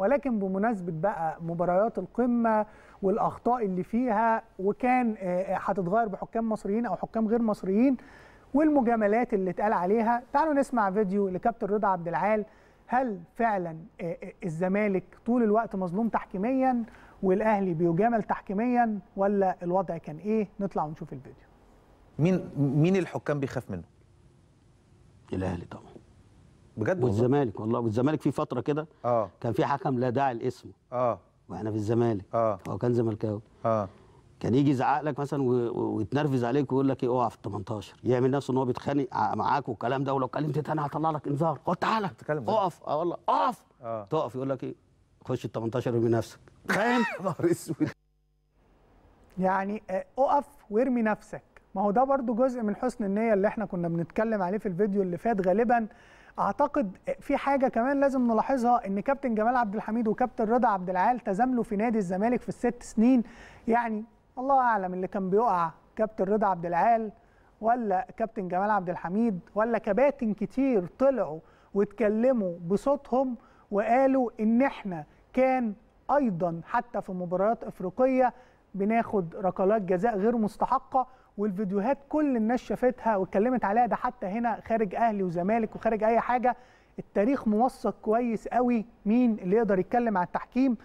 ولكن بمناسبه بقى مباريات القمه والاخطاء اللي فيها وكان آه، آه، هتتغير بحكام مصريين او حكام غير مصريين والمجاملات اللي اتقال عليها تعالوا نسمع فيديو لكابتن رضا عبد العال هل فعلا آه، الزمالك طول الوقت مظلوم تحكيميا والاهلي بيجامل تحكيميا ولا الوضع كان ايه نطلع ونشوف الفيديو مين مين الحكام بيخاف منه الاهلي طبعا بجد والزمالك والله والزمالك في فتره كده آه. كان في حكم لا داعي لاسمه اه واحنا في الزمالك اه هو كان زملكاوي اه كان يجي يزعق لك مثلا ويتنرفز عليك ويقول لك ايه اوعى في ال 18 يعمل نفسه ان هو بيتخانق معاك والكلام ده ولو كلمت تاني هطلع لك انذار خد تعالى اقف اه والله اقف آه. تقف يقول لك ايه خش ال 18 ارمي نفسك فاهم؟ نهار اسود يعني آه، اقف وارمي نفسك ما هو ده برضو جزء من حسن النيه اللي احنا كنا بنتكلم عليه في الفيديو اللي فات غالبا اعتقد في حاجه كمان لازم نلاحظها ان كابتن جمال عبد الحميد وكابتن رضا عبد العال تزاملوا في نادي الزمالك في الست سنين يعني الله اعلم اللي كان بيقع كابتن رضا عبد العال ولا كابتن جمال عبد الحميد ولا كباتن كتير طلعوا واتكلموا بصوتهم وقالوا ان احنا كان ايضا حتى في مباريات افريقيه بناخد ركلات جزاء غير مستحقه والفيديوهات كل الناس شافتها واتكلمت عليها ده حتى هنا خارج اهلي وزمالك وخارج اي حاجه التاريخ موثق كويس قوي مين اللي يقدر يتكلم على التحكيم